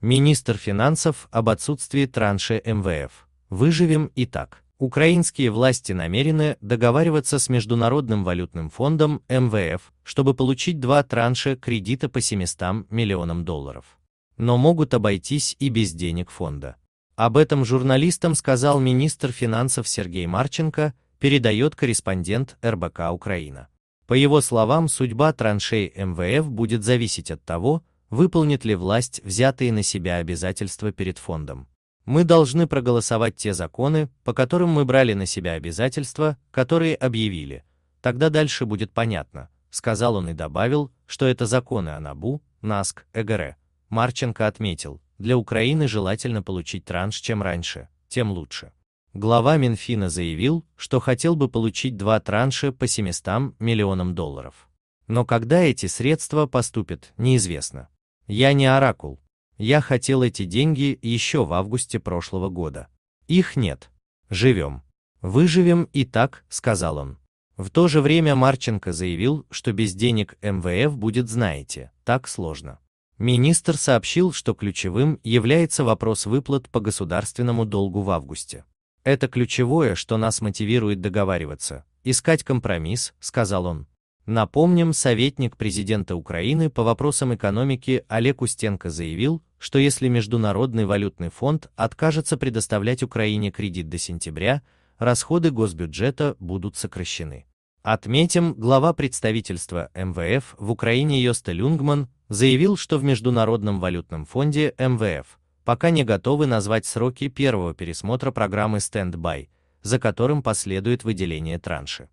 Министр финансов об отсутствии транши МВФ. Выживем и так. Украинские власти намерены договариваться с Международным валютным фондом МВФ, чтобы получить два транша кредита по 700 миллионам долларов. Но могут обойтись и без денег фонда. Об этом журналистам сказал министр финансов Сергей Марченко, передает корреспондент РБК Украина. По его словам, судьба траншей МВФ будет зависеть от того, выполнит ли власть взятые на себя обязательства перед фондом. Мы должны проголосовать те законы, по которым мы брали на себя обязательства, которые объявили. Тогда дальше будет понятно, сказал он и добавил, что это законы о НАБУ, НАСК, ЭГР. Марченко отметил, для Украины желательно получить транш чем раньше, тем лучше. Глава Минфина заявил, что хотел бы получить два транша по 700 миллионам долларов. Но когда эти средства поступят, неизвестно. Я не оракул. Я хотел эти деньги еще в августе прошлого года. Их нет. Живем. Выживем и так, сказал он. В то же время Марченко заявил, что без денег МВФ будет, знаете, так сложно. Министр сообщил, что ключевым является вопрос выплат по государственному долгу в августе. Это ключевое, что нас мотивирует договариваться, искать компромисс, сказал он. Напомним, советник президента Украины по вопросам экономики Олег Устенко заявил, что если Международный валютный фонд откажется предоставлять Украине кредит до сентября, расходы госбюджета будут сокращены. Отметим, глава представительства МВФ в Украине Йоста Люнгман заявил, что в Международном валютном фонде МВФ пока не готовы назвать сроки первого пересмотра программы «Стендбай», за которым последует выделение транши.